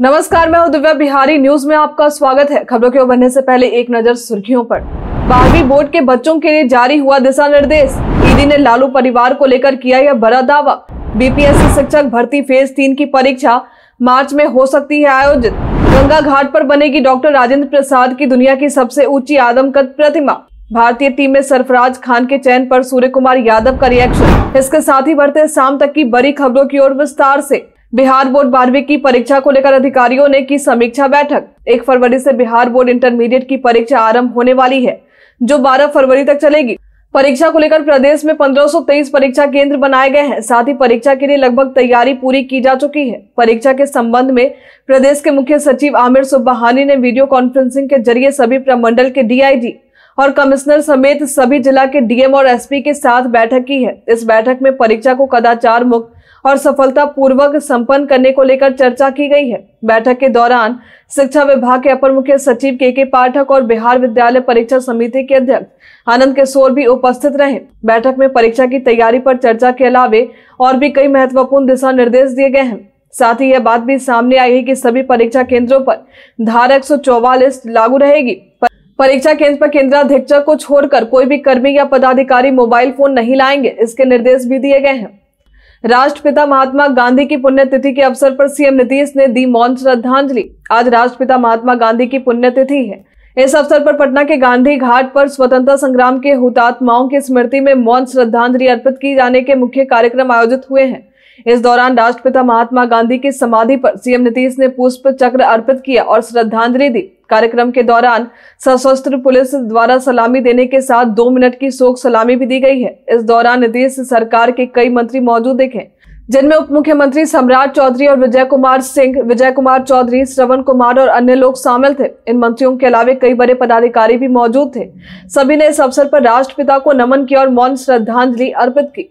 नमस्कार मैं हूं दिव्या बिहारी न्यूज में आपका स्वागत है खबरों के बनने से पहले एक नजर सुर्खियों पर बारहवीं बोर्ड के बच्चों के लिए जारी हुआ दिशा निर्देश ईडी ने लालू परिवार को लेकर किया यह बड़ा दावा बीपीएससी शिक्षक भर्ती फेज तीन की परीक्षा मार्च में हो सकती है आयोजित गंगा घाट पर बनेगी डॉक्टर राजेंद्र प्रसाद की दुनिया की सबसे ऊंची आदमकद प्रतिमा भारतीय टीम में सरफराज खान के चयन पर सूर्य कुमार यादव का रिएक्शन इसके साथ ही बढ़ते शाम तक की बड़ी खबरों की ओर विस्तार से बिहार बोर्ड बारहवीं की परीक्षा को लेकर अधिकारियों ने की समीक्षा बैठक एक फरवरी से बिहार बोर्ड इंटरमीडिएट की परीक्षा आरंभ होने वाली है जो 12 फरवरी तक चलेगी परीक्षा को लेकर प्रदेश में 1523 परीक्षा केंद्र बनाए गए हैं साथ ही परीक्षा के लिए लगभग तैयारी पूरी की जा चुकी है परीक्षा के संबंध में प्रदेश के मुख्य सचिव आमिर सुब्बाहानी ने वीडियो कॉन्फ्रेंसिंग के जरिए सभी प्रमंडल के डीआईजी और कमिश्नर समेत सभी जिला के डीएम और एसपी के साथ बैठक की है इस बैठक में परीक्षा को कदाचार मुक्त और सफलता पूर्वक संपन्न करने को लेकर चर्चा की गई है बैठक के दौरान शिक्षा विभाग के अपर मुख्य सचिव के के पाठक और बिहार विद्यालय परीक्षा समिति के अध्यक्ष आनंद किशोर भी उपस्थित रहे बैठक में परीक्षा की तैयारी पर चर्चा के अलावे और भी कई महत्वपूर्ण दिशा निर्देश दिए गए हैं साथ ही यह बात भी सामने आई है कि सभी परीक्षा केंद्रों पर धारा एक लागू रहेगी परीक्षा केंद्र पर केंद्राधीक्षक को छोड़कर कोई भी कर्मी या पदाधिकारी मोबाइल फोन नहीं लाएंगे इसके निर्देश भी दिए गए हैं राष्ट्रपिता महात्मा गांधी की पुण्यतिथि के अवसर पर सीएम नीतीश ने दी मौन श्रद्धांजलि आज राष्ट्रपिता महात्मा गांधी की पुण्यतिथि है इस अवसर पर पटना के गांधी घाट पर स्वतंत्रता संग्राम के हुतात्माओं की स्मृति में मौन श्रद्धांजलि अर्पित किए जाने के मुख्य कार्यक्रम आयोजित हुए हैं इस दौरान राष्ट्रपिता महात्मा गांधी की समाधि पर सीएम नीतीश ने पुष्प चक्र अर्पित किया और श्रद्धांजलि दी कार्यक्रम के दौरान सशस्त्र पुलिस द्वारा सलामी देने के साथ दो मिनट की शोक सलामी भी दी गई है इस दौरान नीतीश सरकार के कई मंत्री मौजूद दिखे जिनमें उप मुख्यमंत्री सम्राट चौधरी और विजय कुमार सिंह विजय कुमार चौधरी श्रवण कुमार और अन्य लोग शामिल थे इन मंत्रियों के अलावे कई बड़े पदाधिकारी भी मौजूद थे सभी ने इस अवसर पर राष्ट्रपिता को नमन किया और मौन श्रद्धांजलि अर्पित की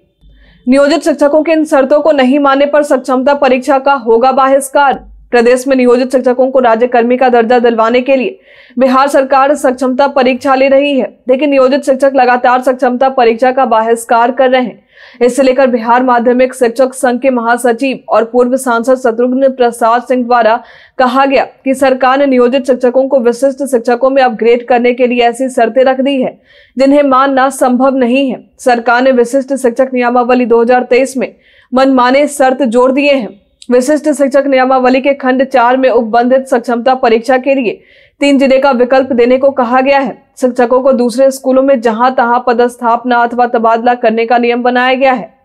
नियोजित शिक्षकों की इन शर्तों को नहीं मानने पर सक्षमता परीक्षा का होगा बहिष्कार प्रदेश में नियोजित शिक्षकों को राज्य कर्मी का दर्जा दिलवाने के लिए बिहार सरकार सक्षमता परीक्षा ले रही है लेकिन नियोजित शिक्षक लगातार सक्षमता परीक्षा का बहिष्कार कर रहे हैं इसे लेकर बिहार माध्यमिक शिक्षक संघ के महासचिव और पूर्व सांसद शत्रुघ्न प्रसाद सिंह द्वारा कहा गया कि सरकार ने नियोजित शिक्षकों को विशिष्ट शिक्षकों में अपग्रेड करने के लिए ऐसी शर्तें रख दी है जिन्हें मानना संभव नहीं है सरकार ने विशिष्ट शिक्षक नियमावली दो में मनमाने शर्त जोड़ दिए हैं विशिष्ट शिक्षक नियमावली के खंड चार में उपबंधित सक्षमता परीक्षा के लिए तीन जिले का विकल्प देने को कहा गया है शिक्षकों को दूसरे स्कूलों में जहां तहां पदस्थापना अथवा तबादला करने का नियम बनाया गया है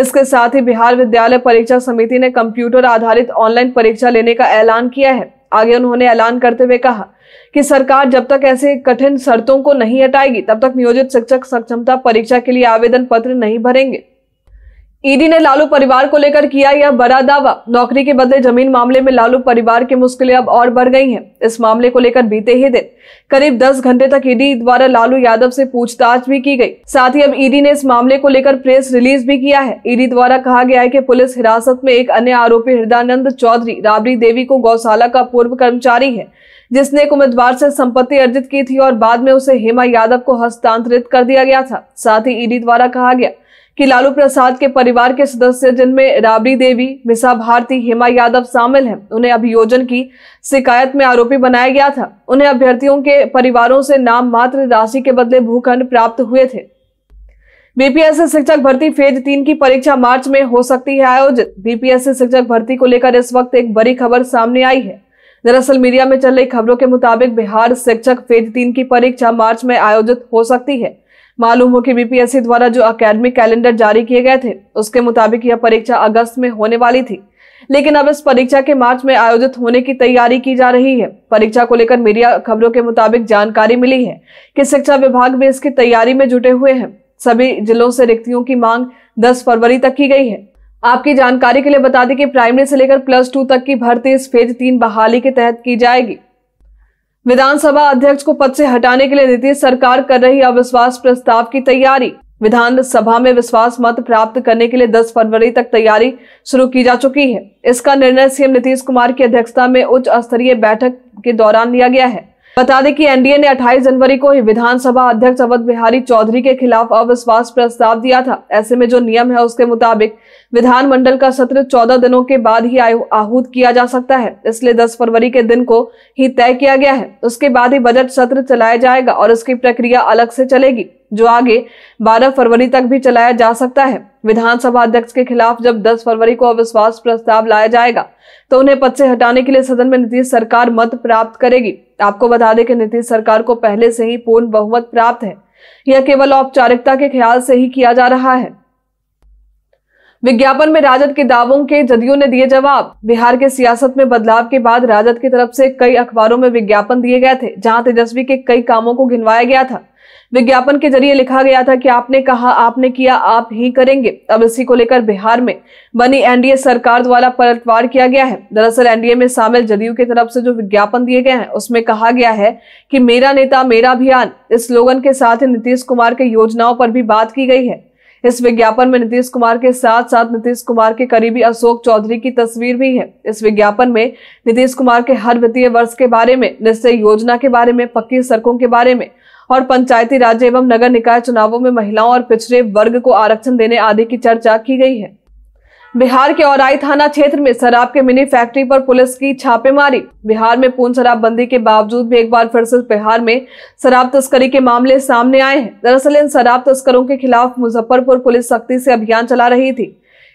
इसके साथ ही बिहार विद्यालय परीक्षा समिति ने कंप्यूटर आधारित ऑनलाइन परीक्षा लेने का ऐलान किया है आगे उन्होंने ऐलान करते हुए कहा कि सरकार जब तक ऐसे कठिन शर्तों को नहीं हटाएगी तब तक नियोजित शिक्षक सक्षमता परीक्षा के लिए आवेदन पत्र नहीं भरेंगे ईडी ने लालू परिवार को लेकर किया यह बड़ा दावा नौकरी के बदले जमीन मामले में लालू परिवार की मुश्किलें अब और बढ़ गई हैं इस मामले को लेकर बीते ही दिन करीब 10 घंटे तक ईडी द्वारा लालू यादव से पूछताछ भी की गई साथ ही अब ईडी ने इस मामले को लेकर प्रेस रिलीज भी किया है ईडी द्वारा कहा गया है की पुलिस हिरासत में एक अन्य आरोपी हृदयानंद चौधरी राबड़ी देवी को गौशाला का पूर्व कर्मचारी है जिसने एक उम्मीदवार से संपत्ति अर्जित की थी और बाद में उसे हेमा यादव को हस्तांतरित कर दिया गया था साथ ही ईडी द्वारा कहा गया कि लालू प्रसाद के परिवार के सदस्य जिनमें राबड़ी देवी मिसा भारती हेमा यादव शामिल हैं उन्हें अभियोजन की शिकायत में आरोपी बनाया गया था उन्हें अभ्यर्थियों के परिवारों से नाम मात्र राशि के बदले भूखंड प्राप्त हुए थे बीपीएससी शिक्षक भर्ती फेज तीन की परीक्षा मार्च में हो सकती है आयोजित बीपीएससी शिक्षक भर्ती को लेकर इस वक्त एक बड़ी खबर सामने आई है दरअसल मीडिया में चल रही खबरों के मुताबिक बिहार शिक्षक फेज तीन की परीक्षा मार्च में आयोजित हो सकती है मालूम हो कि बीपीएससी द्वारा जो अकेडमिक कैलेंडर जारी किए गए थे उसके मुताबिक यह परीक्षा अगस्त में होने वाली थी लेकिन अब इस परीक्षा के मार्च में आयोजित होने की तैयारी की जा रही है परीक्षा को लेकर मीडिया खबरों के मुताबिक जानकारी मिली है कि शिक्षा विभाग भी इसकी तैयारी में जुटे हुए हैं सभी जिलों से रिक्तियों की मांग 10 फरवरी तक की गई है आपकी जानकारी के लिए बता दें कि प्राइमरी से लेकर प्लस टू तक की भर्ती इस फेज तीन बहाली के तहत की जाएगी विधानसभा अध्यक्ष को पद से हटाने के लिए नीतीश सरकार कर रही अविश्वास प्रस्ताव की तैयारी विधानसभा में विश्वास मत प्राप्त करने के लिए 10 फरवरी तक तैयारी शुरू की जा चुकी है इसका निर्णय सीएम नीतीश कुमार की अध्यक्षता में उच्च स्तरीय बैठक के दौरान लिया गया है बता दें कि एनडीए ने 28 जनवरी को ही विधानसभा अध्यक्ष अवध बिहारी चौधरी के खिलाफ अविश्वास प्रस्ताव दिया था ऐसे में जो नियम है उसके मुताबिक विधानमंडल का सत्र 14 दिनों के बाद ही आहूत किया जा सकता है इसलिए 10 फरवरी के दिन को ही तय किया गया है उसके बाद ही बजट सत्र चलाया जाएगा और इसकी प्रक्रिया अलग से चलेगी जो आगे 12 फरवरी तक भी चलाया जा सकता है विधानसभा अध्यक्ष के खिलाफ जब 10 फरवरी को अविश्वास प्रस्ताव लाया जाएगा तो उन्हें पद से हटाने के लिए सदन में नीतीश सरकार मत प्राप्त करेगी आपको बता दें कि नीतीश सरकार को पहले से ही पूर्ण बहुमत प्राप्त है यह केवल औपचारिकता के ख्याल से ही किया जा रहा है विज्ञापन में राजद के दावों के जदयू ने दिए जवाब बिहार के सियासत में बदलाव के बाद राजद की तरफ से कई अखबारों में विज्ञापन दिए गए थे जहां तेजस्वी के कई कामों को गिनवाया गया था विज्ञापन के जरिए लिखा गया था कि आपने कहा आपने किया आप ही करेंगे अब इसी को लेकर बिहार में बनी एनडीए सरकार द्वारा पलटवार किया गया है दरअसल एनडीए में शामिल जदयू की तरफ से जो विज्ञापन दिए गए हैं उसमें कहा गया है कि मेरा नेता मेरा अभियान इस स्लोगन के साथ ही नीतीश कुमार के योजनाओं पर भी बात की गई है इस विज्ञापन में नीतीश कुमार के साथ साथ नीतीश कुमार के करीबी अशोक चौधरी की तस्वीर भी है इस विज्ञापन में नीतीश कुमार के हर वित्तीय वर्ष के बारे में निश्चय योजना के बारे में पक्की सड़कों के बारे में और पंचायती राज एवं नगर निकाय चुनावों में महिलाओं और पिछड़े वर्ग को आरक्षण देने आदि की चर्चा की गई है बिहार के औराई थाना क्षेत्र में शराब के मिनी फैक्ट्री पर पुलिस की छापेमारी बिहार में पूर्ण शराबबंदी के बावजूद भी एक बार फिर से बिहार में शराब तस्करी के मामले सामने आए हैं दरअसल इन शराब तस्करों के खिलाफ मुजफ्फरपुर पुलिस सख्ती से अभियान चला रही थी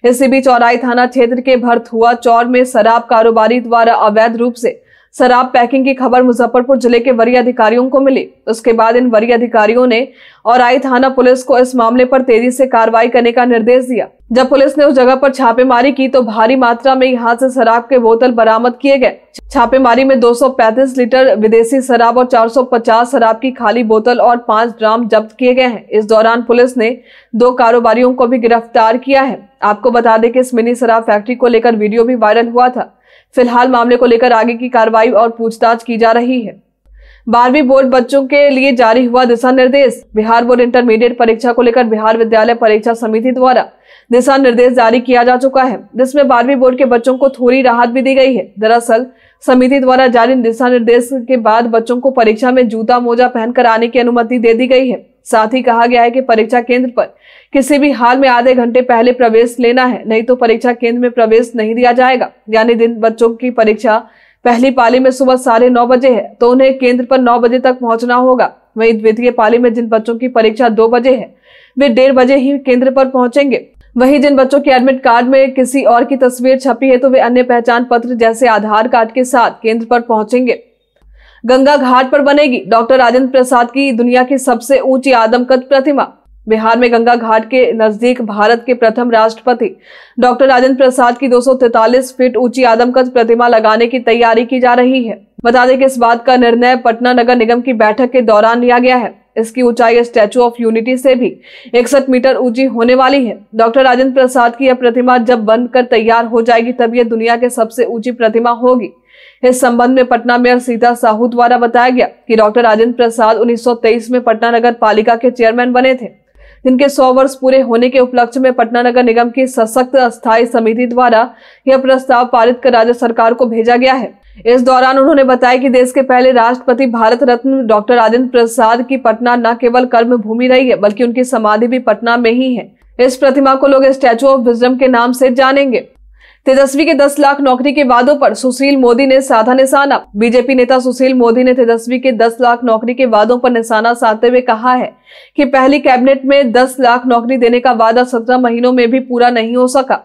इसी बीच औराई थाना क्षेत्र के भरथुआ चौर में शराब कारोबारी द्वारा अवैध रूप से शराब पैकिंग की खबर मुजफ्फरपुर जिले के वरीय अधिकारियों को मिली उसके बाद इन वरीय अधिकारियों ने और आई थाना पुलिस को इस मामले पर तेजी से कार्रवाई करने का निर्देश दिया जब पुलिस ने उस जगह पर छापेमारी की तो भारी मात्रा में यहाँ से शराब के बोतल बरामद किए गए छापेमारी में 235 लीटर विदेशी शराब और 450 शराब की खाली बोतल और 5 ड्राम जब्त किए गए हैं इस दौरान पुलिस ने दो कारोबारियों को भी गिरफ्तार किया है आपको बता दें कि इस मिनी शराब फैक्ट्री को लेकर वीडियो भी वायरल हुआ था फिलहाल मामले को लेकर आगे की कार्रवाई और पूछताछ की जा रही है बारहवीं बोर्ड बच्चों के लिए जारी हुआ दिशा निर्देश बिहार बोर्ड इंटरमीडिएट परीक्षा को लेकर बिहार विद्यालय परीक्षा समिति द्वारा दिशा निर्देश जारी किया जा चुका है जिसमें बारहवीं बोर्ड के बच्चों को थोड़ी राहत भी दी गई है दरअसल समिति द्वारा जारी दिशा निर्देश के बाद बच्चों को परीक्षा में जूता मोजा पहनकर आने की अनुमति दे दी गई है साथ ही कहा गया है कि परीक्षा केंद्र पर किसी भी हाल में आधे घंटे पहले प्रवेश लेना है नहीं तो परीक्षा केंद्र में प्रवेश नहीं दिया जाएगा यानी दिन बच्चों की परीक्षा पहली पाली में सुबह साढ़े नौ बजे है तो उन्हें केंद्र पर नौ बजे तक पहुंचना होगा वही द्वितीय पाली में जिन बच्चों की परीक्षा दो बजे है वे डेढ़ बजे ही केंद्र पर पहुंचेंगे वही जिन बच्चों के एडमिट कार्ड में किसी और की तस्वीर छपी है तो वे अन्य पहचान पत्र जैसे आधार कार्ड के साथ केंद्र पर पहुंचेंगे गंगा घाट पर बनेगी डॉक्टर राजेंद्र प्रसाद की दुनिया की सबसे ऊंची आदमकद प्रतिमा बिहार में गंगा घाट के नजदीक भारत के प्रथम राष्ट्रपति डॉक्टर राजेंद्र प्रसाद की 243 फीट ऊंची आदमकद प्रतिमा लगाने की तैयारी की जा रही है बता दें कि इस बात का निर्णय पटना नगर निगम की बैठक के दौरान लिया गया है इसकी ऊंचाई स्टैचू ऑफ यूनिटी से भी इकसठ मीटर ऊंची होने वाली है डॉक्टर राजेंद्र प्रसाद की यह प्रतिमा जब बनकर तैयार हो जाएगी तब यह दुनिया के सबसे ऊंची प्रतिमा होगी इस संबंध में पटना मेयर सीता साहू द्वारा बताया गया कि डॉक्टर राजेंद्र प्रसाद 1923 में पटना नगर पालिका के चेयरमैन बने थे जिनके सौ वर्ष पूरे होने के उपलक्ष्य में पटना नगर निगम की सशक्त अस्थायी समिति द्वारा यह प्रस्ताव पारित कर राज्य सरकार को भेजा गया है इस दौरान उन्होंने बताया कि देश के पहले राष्ट्रपति भारत रत्न डॉक्टर राजेंद्र प्रसाद की पटना न केवल कर्म भूमि रही है बल्कि उनकी समाधि भी पटना में ही है इस प्रतिमा को लोग स्टैचू ऑफ विजडम के नाम से जानेंगे तेजस्वी के 10 लाख नौकरी के वादों पर सुशील मोदी ने साधा निशाना बीजेपी नेता सुशील मोदी ने तेजस्वी के 10 लाख नौकरी के वादों पर निशाना साधते हुए कहा है कि पहली कैबिनेट में 10 लाख नौकरी देने का वादा सत्रह महीनों में भी पूरा नहीं हो सका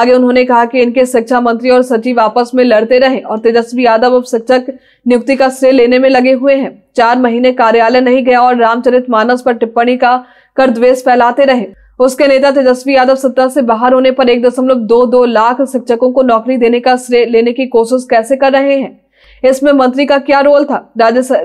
आगे उन्होंने कहा कि इनके शिक्षा मंत्री और सचिव आपस में लड़ते रहे और तेजस्वी यादव अब शिक्षक नियुक्ति का श्रेय लेने में लगे हुए हैं चार महीने कार्यालय नहीं गया और रामचरित मानस पर टिप्पणी का कर द्वेष फैलाते रहे उसके नेता तेजस्वी यादव सत्ता से बाहर होने पर एक दशमलव दो दो लाख शिक्षकों को नौकरी देने का श्रेय लेने की कोशिश कैसे कर रहे हैं इसमें मंत्री का क्या रोल था राज्य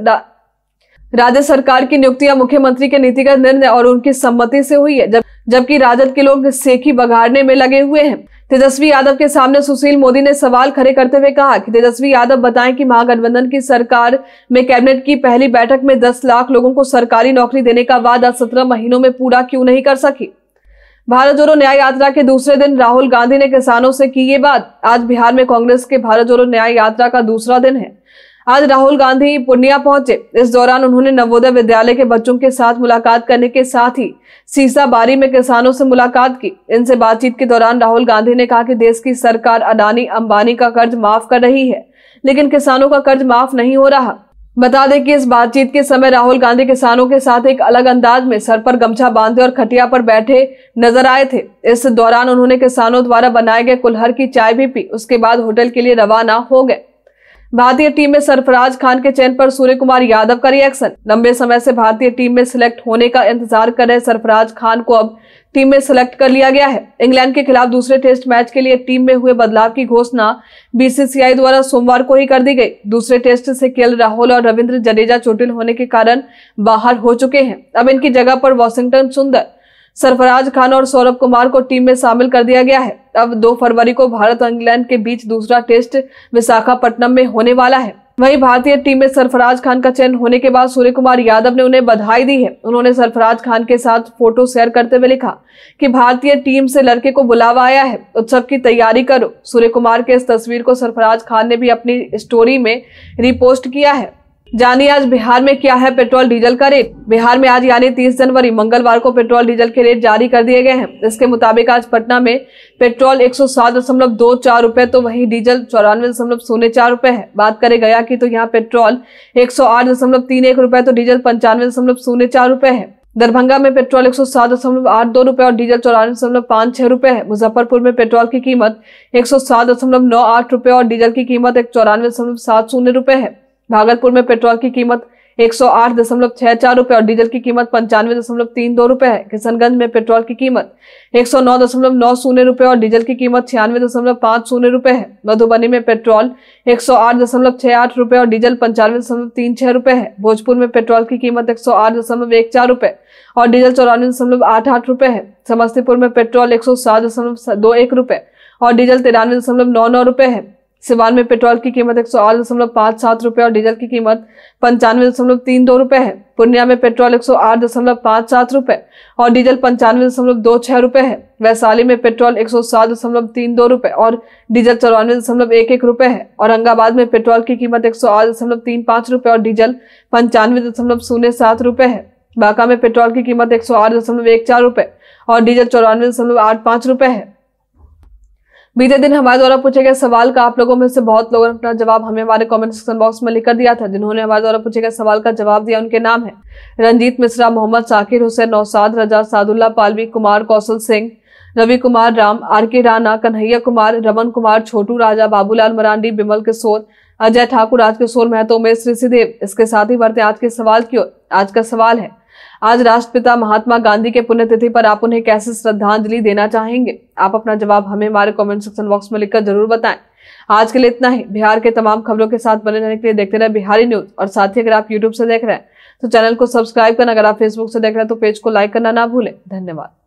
राज्य सरकार की नियुक्तियां मुख्यमंत्री के नीतिगत निर्णय और उनकी सम्मति से हुई है जब जबकि राजद के लोग सेखी बघाड़ने में लगे हुए हैं तेजस्वी यादव के सामने सुशील मोदी ने सवाल खड़े करते हुए कहा कि तेजस्वी यादव बताएं कि महागठबंधन की सरकार में कैबिनेट की पहली बैठक में 10 लाख लोगों को सरकारी नौकरी देने का वादा 17 महीनों में पूरा क्यों नहीं कर सकी भारत जोड़ो न्याय यात्रा के दूसरे दिन राहुल गांधी ने किसानों से की ये बात आज बिहार में कांग्रेस के भारत जोड़ो न्याय यात्रा का दूसरा दिन है आज राहुल गांधी पूर्णिया पहुंचे इस दौरान उन्होंने नवोदय विद्यालय के बच्चों के साथ मुलाकात करने के साथ ही सीसा बारी में किसानों से मुलाकात की इनसे बातचीत के दौरान राहुल गांधी ने कहा कि देश की सरकार अडानी अंबानी का कर्ज माफ कर रही है लेकिन किसानों का कर्ज माफ नहीं हो रहा बता दें कि इस बातचीत के समय राहुल गांधी किसानों के साथ एक अलग अंदाज में सर पर गमछा बांधे और खटिया पर बैठे नजर आए थे इस दौरान उन्होंने किसानों द्वारा बनाए गए कुल्हर की चाय भी पी उसके बाद होटल के लिए रवाना हो गए भारतीय टीम में सरफराज खान के चयन पर सूर्य कुमार यादव का रिएक्शन लंबे समय से भारतीय टीम में सिलेक्ट होने का इंतजार कर रहे सरफराज खान को अब टीम में सिलेक्ट कर लिया गया है इंग्लैंड के खिलाफ दूसरे टेस्ट मैच के लिए टीम में हुए बदलाव की घोषणा बीसीसीआई द्वारा सोमवार को ही कर दी गई दूसरे टेस्ट से केएल राहुल और रविंद्र जडेजा चोटिल होने के कारण बाहर हो चुके हैं अब इनकी जगह पर वॉशिंगटन सुंदर सरफराज खान और सौरभ कुमार को टीम में शामिल कर दिया गया है अब 2 फरवरी को भारत और इंग्लैंड के बीच दूसरा टेस्ट विशाखापट्टनम में होने वाला है वहीं भारतीय टीम में सरफराज खान का चयन होने के बाद सूर्य कुमार यादव ने उन्हें बधाई दी है उन्होंने सरफराज खान के साथ फोटो शेयर करते हुए लिखा कि भारतीय टीम से लड़के को बुलावा आया है उत्सव की तैयारी करो सूर्य कुमार के इस तस्वीर को सरफराज खान ने भी अपनी स्टोरी में रिपोस्ट किया है जानिए आज बिहार में क्या है पेट्रोल डीजल का रेट बिहार में आज यानी 30 जनवरी मंगलवार को पेट्रोल डीजल के रेट जारी कर दिए गए हैं इसके मुताबिक आज पटना में पेट्रोल एक सौ रुपए तो वहीं डीजल चौरानवे दशमलव शून्य चार रुपए है बात करें गया की तो यहाँ पेट्रोल एक सौ रुपए तो डीजल पंचानवे दशमलव शून्य चार रुपए है दरभंगा में पेट्रोल एक सौ सात दशमलव आठ दो रुपए और डीजल चौरानवे दशमलव पाँच छह रुपए है मुजफ्फरपुर में पेट्रोल की कीमत एक सौ सात दशमलव नौ आठ रुपए और डीजल की कीमत एक चौरानवे दशमलव सात शून्य रुपए है भागलपुर में पेट्रोल की कीमत एक सौ आठ दशमलव छह चार रूपए और डीजल की कीमत पंचानवे दशमलव तीन दो रूपए है किशनगंज में पेट्रोल की कीमत एक सौ नौ दशमलव नौ शून्य रूपए और डीजल की कीमत छियानवे दशमलव पांच शून्य रूपए है मधुबनी में पेट्रोल एक सौ आठ दशमलव छह आठ रूपए और डीजल पंचानवे दशमलव तीन छह रूपए है भोजपुर में पेट्रोल की कीमत एक सौ आठ दशमलव एक चार रूपए और डीजल चौरानवे दशमलव आठ आठ रूपए है समस्तीपुर में पेट्रोल एक सौ सात दशमलव दो एक रूपए और डीजल तिरानवे दशमलव नौ नौ रूपए है सिवान में पेट्रोल की कीमत एक सौ आठ दशमलव पाँच सात रुपये और डीजल की कीमत पंचानवे दशमलव तीन दो रुपये है पूर्णिया में पेट्रोल एक सौ आठ दशमलव पाँच सात रुपये और डीजल पंचानवे दशमलव दो छः रुपये है वैशाली में पेट्रोल एक सौ सात दशमलव तीन दो रुपये और डीजल चौरानवे दशमलव एक एक रुपये है औरंगाबाद में पेट्रोल की कीमत एक सौ आठ दशमलव तीन पाँच रुपये और डीजल पंचानवे दशमलव शून्य सात रुपये है बांका में पेट्रोल की कीमत एक सौ आठ दशमलव एक चार रुपये और डीजल चौरानवे दशमलव आठ पाँच रुपये है बीते दिन हमारे द्वारा पूछे गए सवाल का आप लोगों में से बहुत लोगों ने अपना जवाब हमें हमारे कमेंट सेक्शन बॉक्स में लिखकर दिया था जिन्होंने हमारे द्वारा पूछे गए सवाल का जवाब दिया उनके नाम है रंजीत मिश्रा मोहम्मद साकिर हुसैन नौसाद रजा सादुल्ला पालवी कुमार कौशल सिंह रवि कुमार राम आर के राणा कन्हैया कुमार रमन कुमार छोटू राजा बाबूलाल मरांडी बिमल किशोर अजय ठाकुर राज किशोर महतो उमेश ऋषिदेव इसके साथ ही बढ़ते आज के सवाल की ओर आज का सवाल है आज राष्ट्रपिता महात्मा गांधी के पुण्यतिथि पर आप उन्हें कैसे श्रद्धांजलि देना चाहेंगे आप अपना जवाब हमें हमारे कमेंट सेक्शन बॉक्स में लिखकर जरूर बताएं आज के लिए इतना ही बिहार के तमाम खबरों के साथ बने रहने के लिए देखते रहे बिहारी न्यूज और साथ ही अगर आप यूट्यूब से देख रहे हैं तो चैनल को सब्सक्राइब करना अगर आप फेसबुक से देख रहे हैं तो पेज को लाइक करना ना भूलें धन्यवाद